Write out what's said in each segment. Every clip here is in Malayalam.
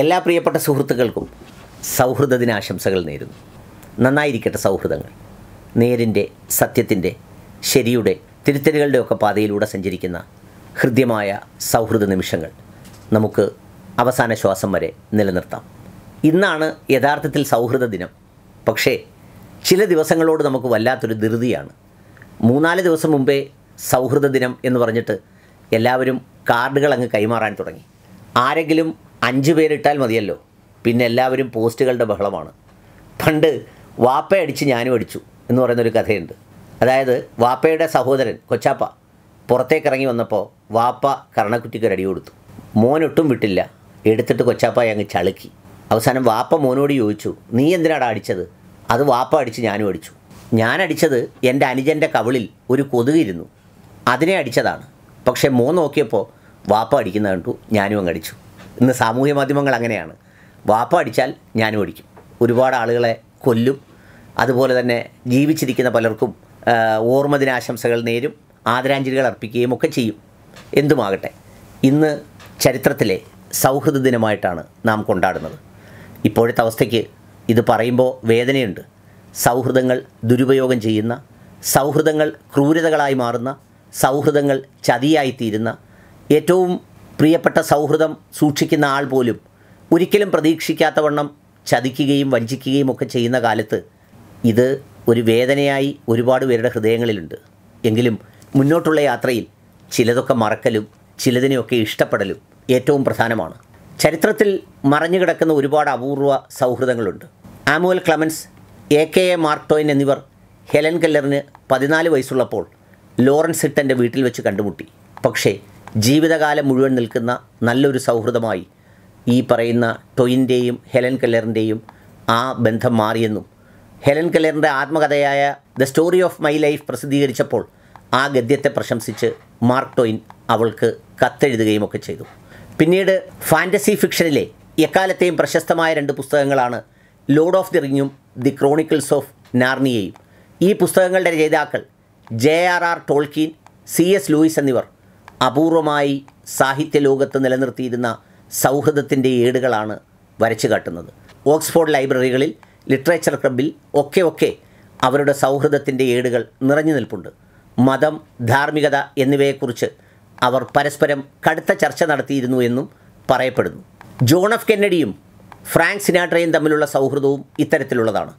എല്ലാ പ്രിയപ്പെട്ട സുഹൃത്തുക്കൾക്കും സൗഹൃദ ദിനാശംസകൾ നേരുന്നു നന്നായിരിക്കട്ടെ സൗഹൃദങ്ങൾ നേരിൻ്റെ സത്യത്തിൻ്റെ ശരിയുടെ തിരുത്തലുകളുടെ ഒക്കെ പാതയിലൂടെ സഞ്ചരിക്കുന്ന ഹൃദ്യമായ സൗഹൃദ നിമിഷങ്ങൾ നമുക്ക് അവസാന ശ്വാസം വരെ നിലനിർത്താം ഇന്നാണ് യഥാർത്ഥത്തിൽ സൗഹൃദ ദിനം പക്ഷേ ചില ദിവസങ്ങളോട് നമുക്ക് വല്ലാത്തൊരു ധൃതിയാണ് മൂന്നാല് ദിവസം മുമ്പേ സൗഹൃദ ദിനം എന്ന് പറഞ്ഞിട്ട് എല്ലാവരും കാർഡുകൾ അങ്ങ് കൈമാറാൻ തുടങ്ങി ആരെങ്കിലും അഞ്ച് പേരിട്ടാൽ മതിയല്ലോ പിന്നെ എല്ലാവരും പോസ്റ്റുകളുടെ ബഹളമാണ് പണ്ട് വാപ്പയടിച്ച് ഞാനും അടിച്ചു എന്ന് പറയുന്നൊരു കഥയുണ്ട് അതായത് വാപ്പയുടെ സഹോദരൻ കൊച്ചാപ്പ പുറത്തേക്ക് ഇറങ്ങി വന്നപ്പോൾ വാപ്പ കർണക്കുറ്റിക്ക് ഒരു കൊടുത്തു മോനൊട്ടും വിട്ടില്ല എടുത്തിട്ട് കൊച്ചാപ്പ അങ്ങ് ചളുക്കി അവസാനം വാപ്പ മോനോട് ചോദിച്ചു നീ എന്തിനാടാ അടിച്ചത് അത് വാപ്പ അടിച്ച് ഞാനും അടിച്ചു ഞാൻ അടിച്ചത് എൻ്റെ അനുജൻ്റെ കവിളിൽ ഒരു കൊതുക് ഇരുന്നു അതിനെ അടിച്ചതാണ് പക്ഷേ മോൻ നോക്കിയപ്പോൾ വാപ്പ അടിക്കുന്ന കണ്ടു ഞാനും അങ്ങ് അടിച്ചു ഇന്ന് സാമൂഹ്യ മാധ്യമങ്ങൾ അങ്ങനെയാണ് വാപ്പ അടിച്ചാൽ ഞാനും അടിക്കും ഒരുപാട് ആളുകളെ കൊല്ലും അതുപോലെ തന്നെ ജീവിച്ചിരിക്കുന്ന പലർക്കും ഓർമ്മദിനാശംസകൾ നേരും ആദരാഞ്ജലികൾ അർപ്പിക്കുകയും ഒക്കെ ചെയ്യും എന്തുമാകട്ടെ ഇന്ന് ചരിത്രത്തിലെ സൗഹൃദ ദിനമായിട്ടാണ് നാം കൊണ്ടാടുന്നത് ഇപ്പോഴത്തെ അവസ്ഥയ്ക്ക് ഇത് പറയുമ്പോൾ വേദനയുണ്ട് സൗഹൃദങ്ങൾ ദുരുപയോഗം ചെയ്യുന്ന സൗഹൃദങ്ങൾ ക്രൂരതകളായി മാറുന്ന സൗഹൃദങ്ങൾ ചതിയായിത്തീരുന്ന ഏറ്റവും പ്രിയപ്പെട്ട സൗഹൃദം സൂക്ഷിക്കുന്ന ആൾ പോലും ഒരിക്കലും പ്രതീക്ഷിക്കാത്തവണ്ണം ചതിക്കുകയും വഞ്ചിക്കുകയും ഒക്കെ ചെയ്യുന്ന കാലത്ത് ഇത് ഒരു വേദനയായി ഒരുപാട് പേരുടെ ഹൃദയങ്ങളിലുണ്ട് എങ്കിലും മുന്നോട്ടുള്ള യാത്രയിൽ ചിലതൊക്കെ മറക്കലും ചിലതിനെയൊക്കെ ഇഷ്ടപ്പെടലും ഏറ്റവും പ്രധാനമാണ് ചരിത്രത്തിൽ മറഞ്ഞുകിടക്കുന്ന ഒരുപാട് അപൂർവ സൗഹൃദങ്ങളുണ്ട് Samuel Clemens A K A Mark Twain എന്നിവർ ഹെലൻ കല്ലറിന് പതിനാല് വയസ്സുള്ളപ്പോൾ ലോറൻസ് ഹിട്ടൻ്റെ വീട്ടിൽ വെച്ച് കണ്ടുമുട്ടി പക്ഷേ ജീവിതകാലം മുഴുവൻ നിൽക്കുന്ന നല്ലൊരു സൗഹൃദമായി ഈ പറയുന്ന ടൊയിൻ്റെയും ഹെലൻ കല്ലറിൻ്റെയും ആ ബന്ധം മാറിയെന്നും ഹെലൻ കല്ലറിൻ്റെ ആത്മകഥയായ the story of my life പ്രസിദ്ധീകരിച്ചപ്പോൾ ആ ഗദ്യത്തെ പ്രശംസിച്ച് മാർക്ക് ടൊയിൻ അവൾക്ക് കത്തെഴുതുകയും ഒക്കെ ചെയ്തു പിന്നീട് ഫാൻറ്റസി ഫിക്ഷനിലെ എക്കാലത്തെയും പ്രശസ്തമായ രണ്ട് പുസ്തകങ്ങളാണ് ലോഡ് ഓഫ് ദി റിങ്ങും ദി ക്രോണിക്കിൾസ് ഓഫ് നാർണിയയും ഈ പുസ്തകങ്ങളുടെ രചയിതാക്കൾ J R R Tolkien C S Lewis എന്നിവർ അപൂർവമായി സാഹിത്യ ലോകത്ത് നിലനിർത്തിയിരുന്ന സൗഹൃദത്തിൻ്റെ ഏടുകളാണ് വരച്ചു കാട്ടുന്നത് ഓക്സ്ഫോർഡ് ലൈബ്രറികളിൽ ലിറ്ററേച്ചർ ക്ലബിൽ ഒക്കെ ഒക്കെ അവരുടെ സൗഹൃദത്തിൻ്റെ ഏടുകൾ നിറഞ്ഞു നിൽപ്പുണ്ട് മതം ധാർമ്മികത എന്നിവയെക്കുറിച്ച് അവർ പരസ്പരം കടുത്ത ചർച്ച നടത്തിയിരുന്നു എന്നും പറയപ്പെടുന്നു ജോൺ എഫ് കെന്നഡിയും ഫ്രാങ്ക് സിനാട്രയും തമ്മിലുള്ള സൗഹൃദവും ഇത്തരത്തിലുള്ളതാണ്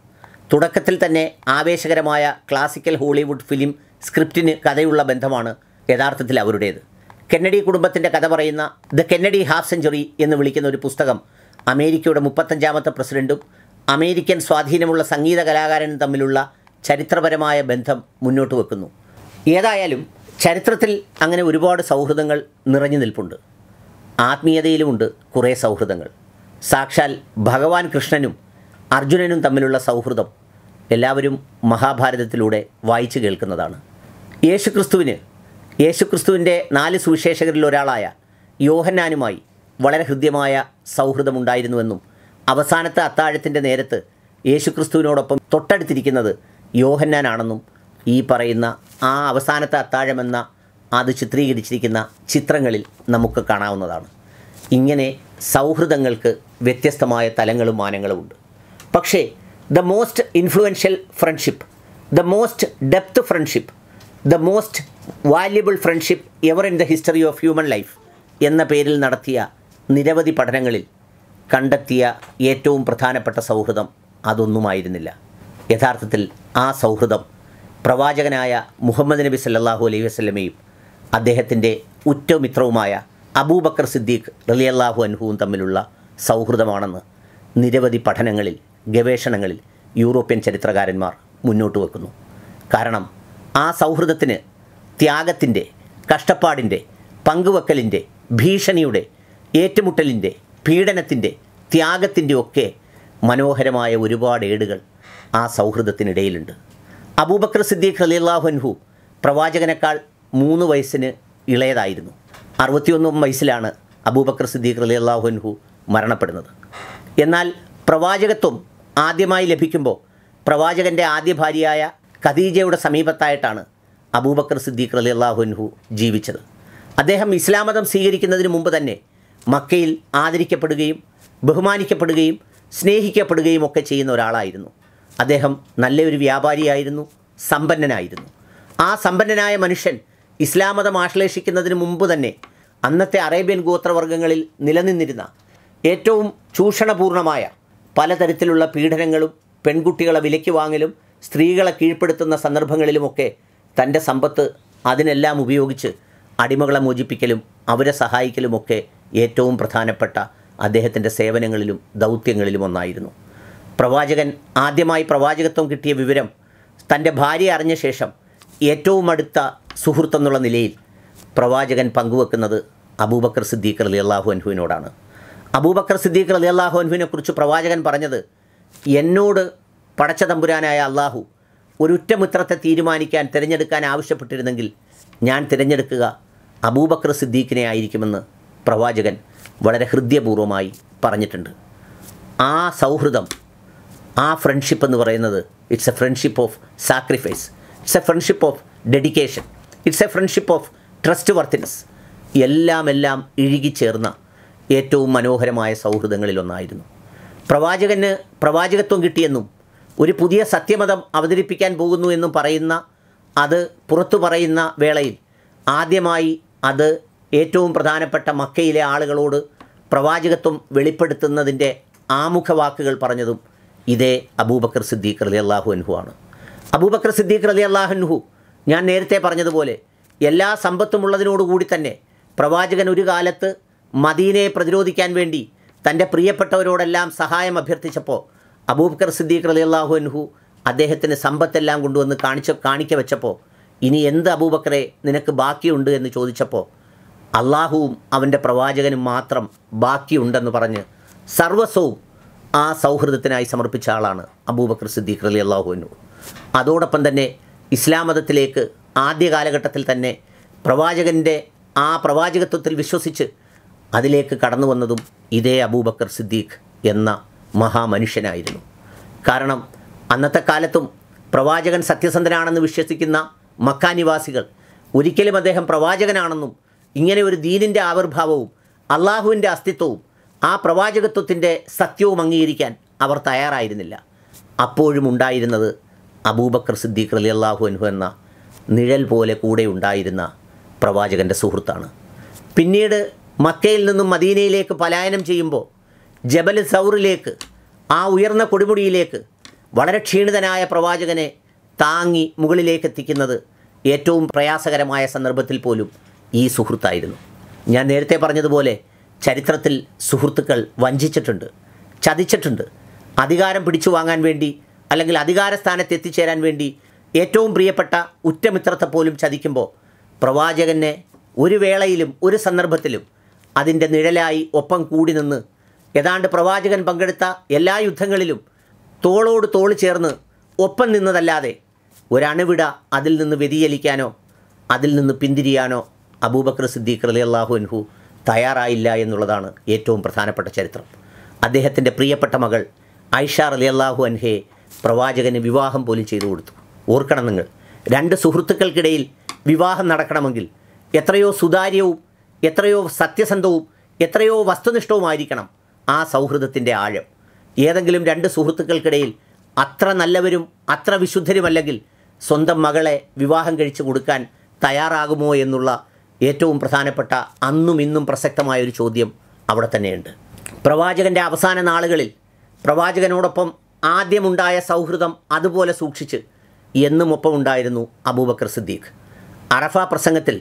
തുടക്കത്തിൽ തന്നെ ആവേശകരമായ ക്ലാസിക്കൽ ഹോളിവുഡ് ഫിലിം സ്ക്രിപ്റ്റിന് കഥയുള്ള ബന്ധമാണ് യഥാർത്ഥത്തിൽ അവരുടേത് കെന്നഡി കുടുംബത്തിൻ്റെ കഥ പറയുന്ന ദ കെന്നഡി ഹാഫ് സെഞ്ചുറി എന്ന് വിളിക്കുന്ന ഒരു പുസ്തകം അമേരിക്കയുടെ മുപ്പത്തഞ്ചാമത്തെ പ്രസിഡൻറ്റും അമേരിക്കൻ സ്വാധീനമുള്ള സംഗീത കലാകാരനും തമ്മിലുള്ള ചരിത്രപരമായ ബന്ധം മുന്നോട്ട് വെക്കുന്നു ഏതായാലും ചരിത്രത്തിൽ അങ്ങനെ ഒരുപാട് സൗഹൃദങ്ങൾ നിറഞ്ഞു നിൽപ്പുണ്ട് ആത്മീയതയിലുമുണ്ട് കുറേ സൗഹൃദങ്ങൾ സാക്ഷാൽ ഭഗവാൻ കൃഷ്ണനും അർജുനനും തമ്മിലുള്ള സൗഹൃദം എല്ലാവരും മഹാഭാരതത്തിലൂടെ വായിച്ചു കേൾക്കുന്നതാണ് യേശുക്രിസ്തുവിന് യേശുക്രിസ്തുവിൻ്റെ നാല് സുവിശേഷകരിൽ ഒരാളായ യോഹന്നാനുമായി വളരെ ഹൃദ്യമായ സൗഹൃദമുണ്ടായിരുന്നുവെന്നും അവസാനത്തെ അത്താഴത്തിൻ്റെ നേരത്ത് യേശുക്രിസ്തുവിനോടൊപ്പം തൊട്ടടുത്തിരിക്കുന്നത് യോഹന്നാനാണെന്നും ഈ പറയുന്ന ആ അവസാനത്തെ അത്താഴമെന്ന അത് ചിത്രീകരിച്ചിരിക്കുന്ന ചിത്രങ്ങളിൽ നമുക്ക് കാണാവുന്നതാണ് ഇങ്ങനെ സൗഹൃദങ്ങൾക്ക് വ്യത്യസ്തമായ തലങ്ങളും മാനങ്ങളുമുണ്ട് പക്ഷേ the most influential friendship the most depth friendship the most valuable friendship ever in the history of human life എന്ന പേരിൽ നടത്തിയ നിരവധി പഠനങ്ങളിൽ കണ്ടെത്തിയ ഏറ്റവും പ്രധാനപ്പെട്ട സൗഹൃദം അതൊന്നുമായിരുന്നില്ല യഥാർത്ഥത്തിൽ ആ സൗഹൃദം പ്രവാചകനായ മുഹമ്മദ് നബി സല്ലാഹു അലൈഹി വസ്ലമയും അദ്ദേഹത്തിൻ്റെ ഉറ്റമിത്രവുമായ അബൂബക്കർ സിദ്ദീഖ് റലിയല്ലാഹു അൻഹുവും തമ്മിലുള്ള സൗഹൃദമാണെന്ന് നിരവധി പഠനങ്ങളിൽ ഗവേഷണങ്ങളിൽ യൂറോപ്യൻ ചരിത്രകാരന്മാർ മുന്നോട്ട് വെക്കുന്നു കാരണം ആ സൗഹൃദത്തിന് ത്യാഗത്തിൻ്റെ കഷ്ടപ്പാടിൻ്റെ പങ്കുവെക്കലിൻ്റെ ഭീഷണിയുടെ ഏറ്റുമുട്ടലിൻ്റെ പീഡനത്തിൻ്റെ ത്യാഗത്തിൻ്റെ ഒക്കെ മനോഹരമായ ഒരുപാട് ഏടുകൾ ആ സൗഹൃദത്തിനിടയിലുണ്ട് അബൂബക്കർ സിദ്ദീഖ് അലിയല്ലാഹുൻഹു പ്രവാചകനേക്കാൾ മൂന്ന് വയസ്സിന് ഇളയതായിരുന്നു അറുപത്തിയൊന്നും വയസ്സിലാണ് അബൂബക്കർ സിദ്ദീഖ് അലിയല്ലാഹുൻഹു മരണപ്പെടുന്നത് എന്നാൽ പ്രവാചകത്വം ആദ്യമായി ലഭിക്കുമ്പോൾ പ്രവാചകൻ്റെ ആദ്യ ഭാര്യയായ ഖദീജയുടെ സമീപത്തായിട്ടാണ് അബൂബക്കർ സിദ്ദീഖ് അലി അള്ളാഹുൻഹു ജീവിച്ചത് അദ്ദേഹം ഇസ്ലാമതം സ്വീകരിക്കുന്നതിന് മുമ്പ് തന്നെ മക്കയിൽ ആദരിക്കപ്പെടുകയും ബഹുമാനിക്കപ്പെടുകയും സ്നേഹിക്കപ്പെടുകയും ഒക്കെ ചെയ്യുന്ന ഒരാളായിരുന്നു അദ്ദേഹം നല്ലൊരു വ്യാപാരിയായിരുന്നു സമ്പന്നനായിരുന്നു ആ സമ്പന്നനായ മനുഷ്യൻ ഇസ്ലാമതം ആശ്ലേഷിക്കുന്നതിന് മുമ്പ് തന്നെ അന്നത്തെ അറേബ്യൻ ഗോത്രവർഗ്ഗങ്ങളിൽ നിലനിന്നിരുന്ന ഏറ്റവും ചൂഷണപൂർണമായ പലതരത്തിലുള്ള പീഡനങ്ങളും പെൺകുട്ടികളെ വിലയ്ക്ക് വാങ്ങലും സ്ത്രീകളെ കീഴ്പ്പെടുത്തുന്ന സന്ദർഭങ്ങളിലുമൊക്കെ തൻ്റെ സമ്പത്ത് അതിനെല്ലാം ഉപയോഗിച്ച് അടിമകളെ മോചിപ്പിക്കലും അവരെ സഹായിക്കലുമൊക്കെ ഏറ്റവും പ്രധാനപ്പെട്ട അദ്ദേഹത്തിൻ്റെ സേവനങ്ങളിലും ദൗത്യങ്ങളിലും ഒന്നായിരുന്നു പ്രവാചകൻ ആദ്യമായി പ്രവാചകത്വം കിട്ടിയ വിവരം തൻ്റെ ഭാര്യ അറിഞ്ഞ ശേഷം ഏറ്റവും അടുത്ത സുഹൃത്ത് എന്നുള്ള നിലയിൽ പ്രവാചകൻ പങ്കുവെക്കുന്നത് അബൂബക്കർ സിദ്ദീഖ് അലി അള്ളാഹു അൻഹുവിനോടാണ് അബൂബക്കർ സിദ്ദീഖ് അലി അള്ളാഹു അൻഹുവിനെക്കുറിച്ച് പ്രവാചകൻ പറഞ്ഞത് എന്നോട് പടച്ച തമ്പുരാനായ അള്ളാഹു ഒരു ഉറ്റമിത്രത്തെ തീരുമാനിക്കാൻ തിരഞ്ഞെടുക്കാൻ ആവശ്യപ്പെട്ടിരുന്നെങ്കിൽ ഞാൻ തിരഞ്ഞെടുക്കുക അബൂബക്കർ സിദ്ദീഖിനെ ആയിരിക്കുമെന്ന് പ്രവാചകൻ വളരെ ഹൃദ്യപൂർവ്വമായി പറഞ്ഞിട്ടുണ്ട് ആ സൗഹൃദം ആ ഫ്രണ്ട്ഷിപ്പ് എന്ന് പറയുന്നത് it's a friendship of sacrifice it's a friendship of dedication it's a friendship of trustworthiness എല്ലാം എല്ലാം ഇഴുകിച്ചേർന്ന ഏറ്റവും മനോഹരമായ സൗഹൃദങ്ങളിലൊന്നായിരുന്നു പ്രവാചകന് പ്രവാചകത്വം കിട്ടിയെന്നും ഒരു പുതിയ സത്യമതം അവതരിപ്പിക്കാൻ പോകുന്നു എന്ന് പറയുന്ന അത് പുറത്തു പറയുന്ന വേളയിൽ ആദ്യമായി അത് ഏറ്റവും പ്രധാനപ്പെട്ട മക്കയിലെ ആളുകളോട് പ്രവാചകത്വം വെളിപ്പെടുത്തുന്നതിൻ്റെ ആമുഖ വാക്കുകൾ പറഞ്ഞതും ഇതേ അബൂബക്കർ സിദ്ദീഖ് അലി അള്ളാഹു അൻഹു ആണ് അബൂബക്കർ സിദ്ദീഖ് അലി അള്ളാഹുഹു ഞാൻ നേരത്തെ പറഞ്ഞതുപോലെ എല്ലാ സമ്പത്തുമുള്ളതിനോടുകൂടി തന്നെ പ്രവാചകൻ ഒരു കാലത്ത് മദീനയെ പ്രതിരോധിക്കാൻ വേണ്ടി തൻ്റെ പ്രിയപ്പെട്ടവരോടെല്ലാം സഹായം അഭ്യർത്ഥിച്ചപ്പോൾ അബൂബക്കർ സിദ്ദീഖ് അലി അള്ളാഹു അൻഹു അദ്ദേഹത്തിന് സമ്പത്തെല്ലാം കൊണ്ടുവന്ന് കാണിച്ച കാണിക്ക വെച്ചപ്പോൾ ഇനി എന്ത് അബൂബക്കറെ നിനക്ക് ബാക്കിയുണ്ട് എന്ന് ചോദിച്ചപ്പോൾ അള്ളാഹുവും അവൻ്റെ പ്രവാചകനും മാത്രം ബാക്കിയുണ്ടെന്ന് പറഞ്ഞ് സർവസ്വവും ആ സൗഹൃദത്തിനായി സമർപ്പിച്ച ആളാണ് അബൂബക്കർ സിദ്ദീഖ് അലി അള്ളാഹു അൻഹു അതോടൊപ്പം തന്നെ ഇസ്ലാം മതത്തിലേക്ക് ആദ്യ കാലഘട്ടത്തിൽ തന്നെ പ്രവാചകൻ്റെ ആ പ്രവാചകത്വത്തിൽ വിശ്വസിച്ച് അതിലേക്ക് കടന്നു വന്നതും ഇതേ അബൂബക്കർ സിദ്ദീഖ് എന്ന മഹാമനുഷ്യനായിരുന്നു കാരണം അന്നത്തെ കാലത്തും പ്രവാചകൻ സത്യസന്ധനാണെന്ന് വിശ്വസിക്കുന്ന മക്കാനിവാസികൾ ഒരിക്കലും അദ്ദേഹം പ്രവാചകനാണെന്നും ഇങ്ങനെ ഒരു ദീനിൻ്റെ ആവിർഭാവവും അള്ളാഹുവിൻ്റെ അസ്തിത്വവും ആ പ്രവാചകത്വത്തിൻ്റെ സത്യവും അംഗീകരിക്കാൻ അവർ തയ്യാറായിരുന്നില്ല അപ്പോഴും ഉണ്ടായിരുന്നത് അബൂബക്കർ സിദ്ദീഖ് അലി അള്ളാഹു അനുഹു എന്ന നിഴൽ പോലെ കൂടെ ഉണ്ടായിരുന്ന പ്രവാചകൻ്റെ സുഹൃത്താണ് പിന്നീട് മക്കയിൽ നിന്നും മദീനയിലേക്ക് പലായനം ചെയ്യുമ്പോൾ ജബൽ സൗറിലേക്ക് ആ ഉയർന്ന കൊടുമുടിയിലേക്ക് വളരെ ക്ഷീണിതനായ പ്രവാചകനെ താങ്ങി മുകളിലേക്ക് എത്തിക്കുന്നത് ഏറ്റവും പ്രയാസകരമായ സന്ദർഭത്തിൽ പോലും ഈ സുഹൃത്തായിരുന്നു ഞാൻ നേരത്തെ പറഞ്ഞതുപോലെ ചരിത്രത്തിൽ സുഹൃത്തുക്കൾ വഞ്ചിച്ചിട്ടുണ്ട് ചതിച്ചിട്ടുണ്ട് അധികാരം പിടിച്ചു വാങ്ങാൻ വേണ്ടി അല്ലെങ്കിൽ അധികാര സ്ഥാനത്ത് എത്തിച്ചേരാൻ വേണ്ടി ഏറ്റവും പ്രിയപ്പെട്ട ഉറ്റമിത്രത്തെ പോലും ചതിക്കുമ്പോൾ പ്രവാചകനെ ഒരു വേളയിലും ഒരു സന്ദർഭത്തിലും അതിൻ്റെ നിഴലായി ഒപ്പം കൂടി നിന്ന് ഏതാണ്ട് പ്രവാചകൻ പങ്കെടുത്ത എല്ലാ യുദ്ധങ്ങളിലും തോളോട് തോൾ ചേർന്ന് ഒപ്പം നിന്നതല്ലാതെ ഒരണുവിട അതിൽ നിന്ന് വ്യതിചലിക്കാനോ അതിൽ നിന്ന് പിന്തിരിയാനോ അബൂബക്കർ സിദ്ദീഖ് അലി അള്ളാഹു അൻഹു തയ്യാറായില്ല എന്നുള്ളതാണ് ഏറ്റവും പ്രധാനപ്പെട്ട ചരിത്രം അദ്ദേഹത്തിൻ്റെ പ്രിയപ്പെട്ട മകൾ ഐഷാർ അലി അള്ളാഹു അൻഹെ പ്രവാചകന് വിവാഹം പോലും ചെയ്തു കൊടുത്തു ഓർക്കണം നിങ്ങൾ രണ്ട് സുഹൃത്തുക്കൾക്കിടയിൽ വിവാഹം നടക്കണമെങ്കിൽ എത്രയോ സുതാര്യവും എത്രയോ സത്യസന്ധവും എത്രയോ വസ്തുനിഷ്ഠവുമായിരിക്കണം ആ സൗഹൃദത്തിൻ്റെ ആഴം ഏതെങ്കിലും രണ്ട് സുഹൃത്തുക്കൾക്കിടയിൽ അത്ര നല്ലവരും അത്ര വിശുദ്ധരുമല്ലെങ്കിൽ സ്വന്തം മകളെ വിവാഹം കഴിച്ചു കൊടുക്കാൻ തയ്യാറാകുമോ എന്നുള്ള ഏറ്റവും പ്രധാനപ്പെട്ട അന്നും ഇന്നും പ്രസക്തമായൊരു ചോദ്യം അവിടെ തന്നെയുണ്ട് പ്രവാചകൻ്റെ അവസാന നാളുകളിൽ പ്രവാചകനോടൊപ്പം ആദ്യമുണ്ടായ സൗഹൃദം അതുപോലെ സൂക്ഷിച്ച് എന്നും ഒപ്പമുണ്ടായിരുന്നു അബൂബക്കർ സിദ്ദീഖ് അറഫ പ്രസംഗത്തിൽ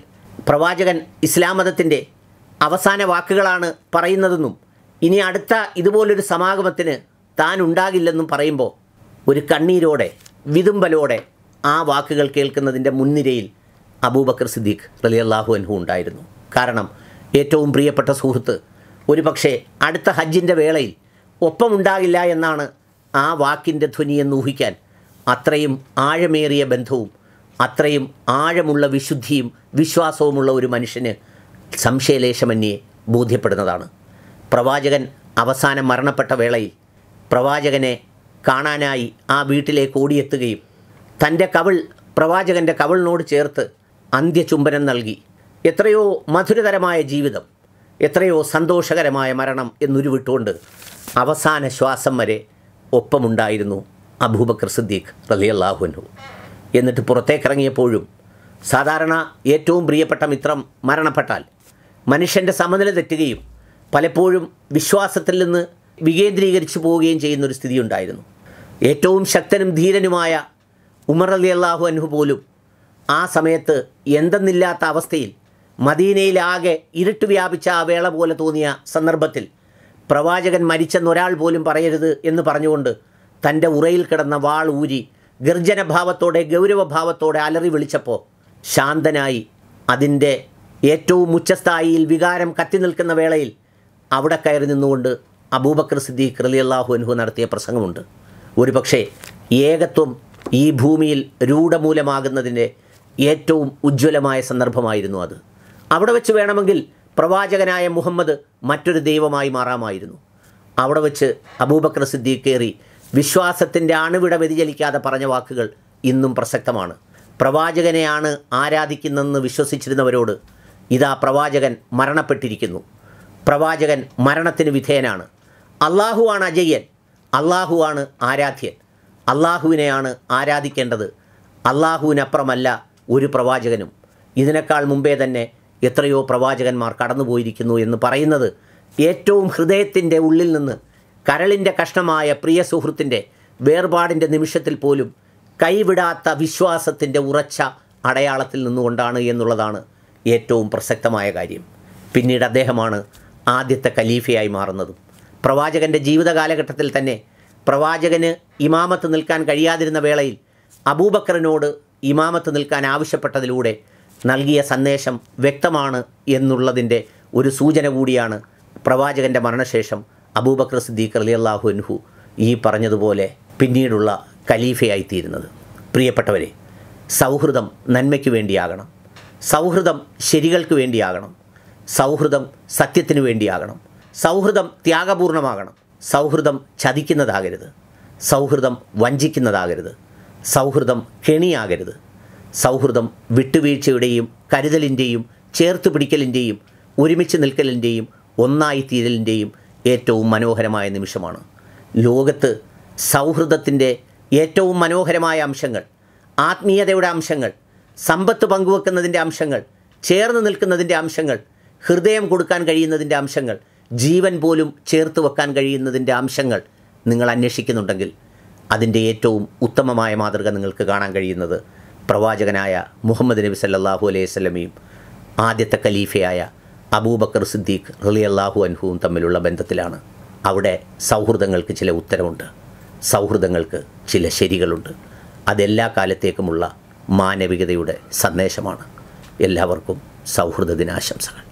പ്രവാചകൻ ഇസ്ലാം മതത്തിൻ്റെ അവസാന വാക്കുകളാണ് പറയുന്നതെന്നും ഇനി അടുത്ത ഇതുപോലൊരു സമാഗമത്തിന് താൻ ഉണ്ടാകില്ലെന്നും പറയുമ്പോൾ ഒരു കണ്ണീരോടെ വിതുമ്പലോടെ ആ വാക്കുകൾ കേൾക്കുന്നതിൻ്റെ മുൻനിരയിൽ അബൂബക്കർ സിദ്ദീഖ് റലി അള്ളാഹു അൻഹു ഉണ്ടായിരുന്നു കാരണം ഏറ്റവും പ്രിയപ്പെട്ട സുഹൃത്ത് ഒരു പക്ഷേ അടുത്ത ഹജ്ജിൻ്റെ വേളയിൽ ഒപ്പമുണ്ടാകില്ല എന്നാണ് ആ വാക്കിൻ്റെ ധ്വനിയെന്ന് ഊഹിക്കാൻ അത്രയും ആഴമേറിയ ബന്ധവും അത്രയും ആഴമുള്ള വിശുദ്ധിയും വിശ്വാസവുമുള്ള ഒരു മനുഷ്യന് സംശയലേശമന്യെ ബോധ്യപ്പെടുന്നതാണ് പ്രവാചകൻ അവസാനം മരണപ്പെട്ട വേളയിൽ പ്രവാചകനെ കാണാനായി ആ വീട്ടിലേക്ക് ഓടിയെത്തുകയും തൻ്റെ കവൾ പ്രവാചകൻ്റെ കവളിനോട് ചേർത്ത് അന്ത്യചുംബനം നൽകി എത്രയോ മധുരതരമായ ജീവിതം എത്രയോ സന്തോഷകരമായ മരണം എന്നുരുവിട്ടുകൊണ്ട് അവസാന ശ്വാസം വരെ ഒപ്പമുണ്ടായിരുന്നു അബൂബക്കർ സിദ്ദീഖ് റലി അള്ളാഹുനു എന്നിട്ട് പുറത്തേക്കിറങ്ങിയപ്പോഴും സാധാരണ ഏറ്റവും പ്രിയപ്പെട്ട മിത്രം മരണപ്പെട്ടാൽ മനുഷ്യൻ്റെ സമനില തെറ്റുകയും പലപ്പോഴും വിശ്വാസത്തിൽ നിന്ന് വികേന്ദ്രീകരിച്ച് പോവുകയും ചെയ്യുന്നൊരു സ്ഥിതി ഉണ്ടായിരുന്നു ഏറ്റവും ശക്തനും ധീരനുമായ ഉമർ അലി അള്ളാഹു അനുഹു പോലും ആ സമയത്ത് എന്തെന്നില്ലാത്ത അവസ്ഥയിൽ മദീനയിലാകെ ഇരുട്ട് വ്യാപിച്ച ആ വേള പോലെ തോന്നിയ സന്ദർഭത്തിൽ പ്രവാചകൻ മരിച്ചെന്നൊരാൾ പോലും പറയരുത് എന്ന് പറഞ്ഞുകൊണ്ട് തൻ്റെ ഉറയിൽ കിടന്ന വാൾ ഊരി ഗർജനഭാവത്തോടെ ഗൗരവഭാവത്തോടെ അലറി വിളിച്ചപ്പോൾ ശാന്തനായി അതിൻ്റെ ഏറ്റവും ഉച്ചസ്ഥായിയിൽ വികാരം കത്തി നിൽക്കുന്ന വേളയിൽ അവിടെ കയറി നിന്നുകൊണ്ട് അബൂബക്കർ സിദ്ദീഖ് റലി അള്ളാഹു അൻഹു നടത്തിയ പ്രസംഗമുണ്ട് ഒരുപക്ഷേ ഏകത്വം ഈ ഭൂമിയിൽ രൂഢമൂലമാകുന്നതിൻ്റെ ഏറ്റവും ഉജ്ജ്വലമായ സന്ദർഭമായിരുന്നു അത് അവിടെ വെച്ച് വേണമെങ്കിൽ പ്രവാചകനായ മുഹമ്മദ് മറ്റൊരു ദൈവമായി മാറാമായിരുന്നു അവിടെ വെച്ച് അബൂബക്കർ സിദ്ദീഖ് കയറി വിശ്വാസത്തിൻ്റെ അണുവിട വ്യതിചലിക്കാതെ പറഞ്ഞ വാക്കുകൾ ഇന്നും പ്രസക്തമാണ് പ്രവാചകനെയാണ് ആരാധിക്കുന്നതെന്ന് വിശ്വസിച്ചിരുന്നവരോട് ഇതാ പ്രവാചകൻ മരണപ്പെട്ടിരിക്കുന്നു പ്രവാചകൻ മരണത്തിന് വിധേയനാണ് ആണ് അജയ്യൻ ആണ് ആരാധ്യൻ അള്ളാഹുവിനെയാണ് ആരാധിക്കേണ്ടത് അള്ളാഹുവിനപ്പുറമല്ല ഒരു പ്രവാചകനും ഇതിനേക്കാൾ മുമ്പേ തന്നെ എത്രയോ പ്രവാചകന്മാർ കടന്നുപോയിരിക്കുന്നു എന്ന് പറയുന്നത് ഏറ്റവും ഹൃദയത്തിൻ്റെ ഉള്ളിൽ നിന്ന് കരളിൻ്റെ കഷ്ണമായ പ്രിയ സുഹൃത്തിൻ്റെ വേർപാടിൻ്റെ നിമിഷത്തിൽ പോലും കൈവിടാത്ത വിശ്വാസത്തിൻ്റെ ഉറച്ച അടയാളത്തിൽ നിന്നുകൊണ്ടാണ് എന്നുള്ളതാണ് ഏറ്റവും പ്രസക്തമായ കാര്യം പിന്നീട് അദ്ദേഹമാണ് ആദ്യത്തെ ഖലീഫയായി മാറുന്നതും പ്രവാചകൻ്റെ ജീവിത കാലഘട്ടത്തിൽ തന്നെ പ്രവാചകന് ഇമാമത്ത് നിൽക്കാൻ കഴിയാതിരുന്ന വേളയിൽ അബൂബക്കറിനോട് ഇമാമത്ത് നിൽക്കാൻ ആവശ്യപ്പെട്ടതിലൂടെ നൽകിയ സന്ദേശം വ്യക്തമാണ് എന്നുള്ളതിൻ്റെ ഒരു സൂചന കൂടിയാണ് പ്രവാചകൻ്റെ മരണശേഷം അബൂബക്കർ സിദ്ദീഖ് അലി അൻഹു ഈ പറഞ്ഞതുപോലെ പിന്നീടുള്ള ഖലീഫയായിത്തീരുന്നത് പ്രിയപ്പെട്ടവരെ സൗഹൃദം നന്മയ്ക്ക് വേണ്ടിയാകണം സൗഹൃദം ശരികൾക്ക് വേണ്ടിയാകണം സൗഹൃദം സത്യത്തിനു വേണ്ടിയാകണം സൗഹൃദം ത്യാഗപൂർണമാകണം സൗഹൃദം ചതിക്കുന്നതാകരുത് സൗഹൃദം വഞ്ചിക്കുന്നതാകരുത് സൗഹൃദം കെണിയാകരുത് സൗഹൃദം വിട്ടുവീഴ്ചയുടെയും കരുതലിൻ്റെയും ചേർത്ത് പിടിക്കലിൻ്റെയും ഒരുമിച്ച് നിൽക്കലിൻ്റെയും ഒന്നായിത്തീരലിൻ്റെയും ഏറ്റവും മനോഹരമായ നിമിഷമാണ് ലോകത്ത് സൗഹൃദത്തിൻ്റെ ഏറ്റവും മനോഹരമായ അംശങ്ങൾ ആത്മീയതയുടെ അംശങ്ങൾ സമ്പത്ത് പങ്കുവെക്കുന്നതിൻ്റെ അംശങ്ങൾ ചേർന്ന് നിൽക്കുന്നതിൻ്റെ അംശങ്ങൾ ഹൃദയം കൊടുക്കാൻ കഴിയുന്നതിൻ്റെ അംശങ്ങൾ ജീവൻ പോലും ചേർത്ത് വെക്കാൻ കഴിയുന്നതിൻ്റെ അംശങ്ങൾ നിങ്ങൾ അന്വേഷിക്കുന്നുണ്ടെങ്കിൽ അതിൻ്റെ ഏറ്റവും ഉത്തമമായ മാതൃക നിങ്ങൾക്ക് കാണാൻ കഴിയുന്നത് പ്രവാചകനായ മുഹമ്മദ് നബി സല്ലാഹു അലൈഹി സ്വലമയും ആദ്യത്തെ ഖലീഫയായ അബൂബക്കർ സിദ്ദീഖ് റലി അള്ളാഹു അൻഹുവും തമ്മിലുള്ള ബന്ധത്തിലാണ് അവിടെ സൗഹൃദങ്ങൾക്ക് ചില ഉത്തരമുണ്ട് സൗഹൃദങ്ങൾക്ക് ചില ശരികളുണ്ട് അതെല്ലാ കാലത്തേക്കുമുള്ള മാനവികതയുടെ സന്ദേശമാണ് എല്ലാവർക്കും സൗഹൃദ ദിനാശംസകൾ